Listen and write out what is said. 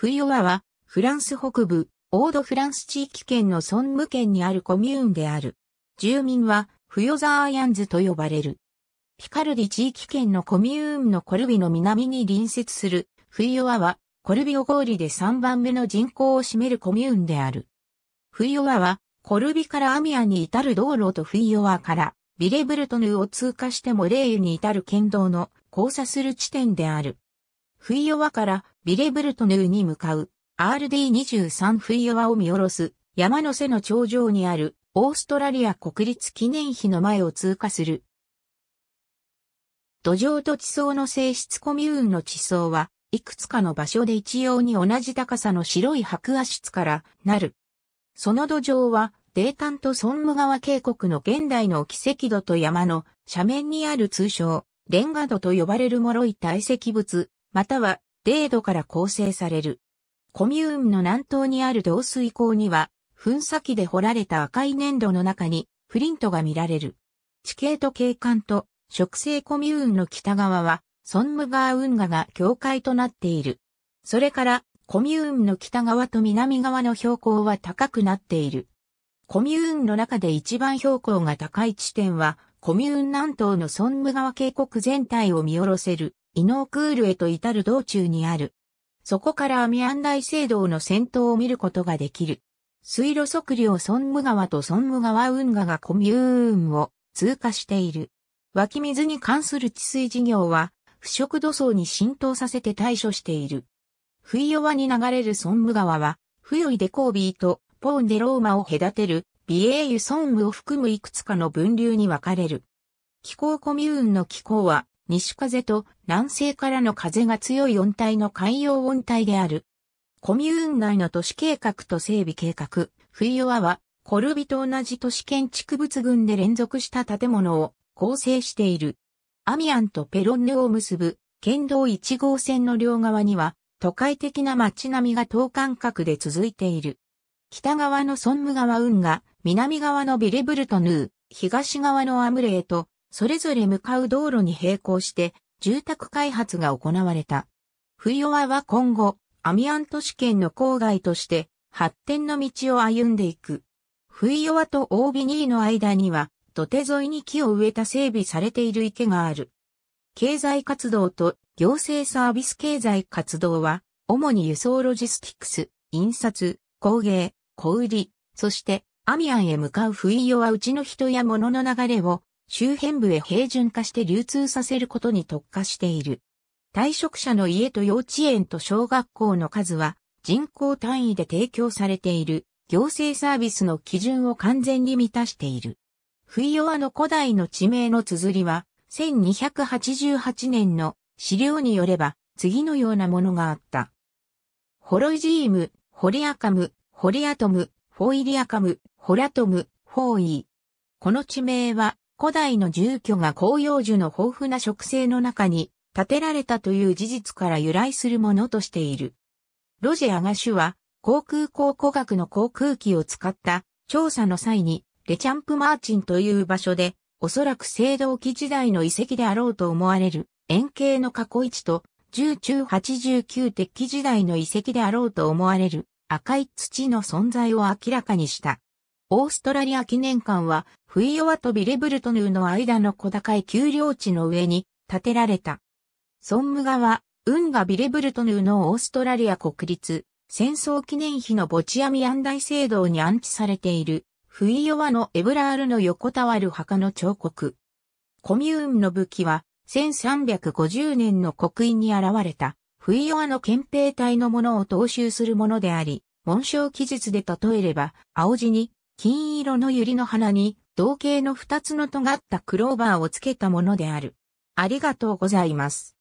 フイオワは、フランス北部、オードフランス地域圏のソンム県にあるコミューンである。住民は、フヨザーヤンズと呼ばれる。ピカルディ地域圏のコミューンのコルビの南に隣接する、フイオワは、コルビオゴーリで3番目の人口を占めるコミューンである。フイオワは、コルビからアミアに至る道路とフイオワから、ビレブルトヌーを通過してもレイユに至る県道の交差する地点である。フイヨワからビレブルトヌーに向かう RD23 フイヨワを見下ろす山の背の頂上にあるオーストラリア国立記念碑の前を通過する。土壌と地層の性質コミューンの地層は、いくつかの場所で一様に同じ高さの白い白亜質からなる。その土壌は、データンとソンム川渓谷の現代の奇跡土と山の斜面にある通称、レンガ土と呼ばれる脆い堆積物、または0度から構成される。コミューンの南東にある導水口には、噴砂機で掘られた赤い粘土の中にフリントが見られる。地形と景観と植生コミューンの北側は、ソンムガー運河が境界となっている。それから、コミューンの北側と南側の標高は高くなっている。コミューンの中で一番標高が高い地点は、コミューン南東のソンム川渓谷全体を見下ろせるイノークールへと至る道中にある。そこからアミアン大聖堂の先頭を見ることができる。水路測量ソンム川とソンム川運河がコミューンを通過している。湧き水に関する治水事業は、腐食土層に浸透させて対処している。冬弱に流れるソンム川は、冬ヨイデコービーとポーンデローマを隔てるビエーユソンムを含むいくつかの分流に分かれる。気候コミューンの気候は西風と南西からの風が強い温帯の海洋温帯である。コミューン内の都市計画と整備計画、フイアは、コルビと同じ都市建築物群で連続した建物を構成している。アミアンとペロンネを結ぶ県道1号線の両側には都会的な街並みが等間隔で続いている。北側のソンム川運河、南側のビレブルトヌー、東側のアムレーとそれぞれ向かう道路に並行して住宅開発が行われた。フイワは今後、アミアント試験の郊外として発展の道を歩んでいく。フイワとオービニーの間には土手沿いに木を植えた整備されている池がある。経済活動と行政サービス経済活動は、主に輸送ロジスティクス、印刷、工芸、小売り、そしてアミアンへ向かう不意用はうちの人や物の流れを周辺部へ平準化して流通させることに特化している。退職者の家と幼稚園と小学校の数は人口単位で提供されている行政サービスの基準を完全に満たしている。フイオアの古代の地名の綴りは1288年の資料によれば次のようなものがあった。ホロイジーム、ホリアカム、ホリアトム、フォイリアカム、ホラトム、フォーイー。この地名は古代の住居が広葉樹の豊富な植生の中に建てられたという事実から由来するものとしている。ロジェ・アガシュは航空考古学の航空機を使った調査の際にレチャンプ・マーチンという場所でおそらく青銅器時代の遺跡であろうと思われる円形の過去位置と10中89滴時代の遺跡であろうと思われる赤い土の存在を明らかにした。オーストラリア記念館は、フイヨワとビレブルトヌーの間の小高い丘陵地の上に建てられた。ソンム川、運河ビレブルトヌーのオーストラリア国立、戦争記念碑の墓地アミアン大聖堂に安置されている、フイヨワのエブラールの横たわる墓の彫刻。コミューンの武器は、1350年の刻印に現れた、フイヨワの憲兵隊のものを踏襲するものであり、紋章記述で例えれば、青地に金色の百合の花に、同型の二つの尖ったクローバーをつけたものである。ありがとうございます。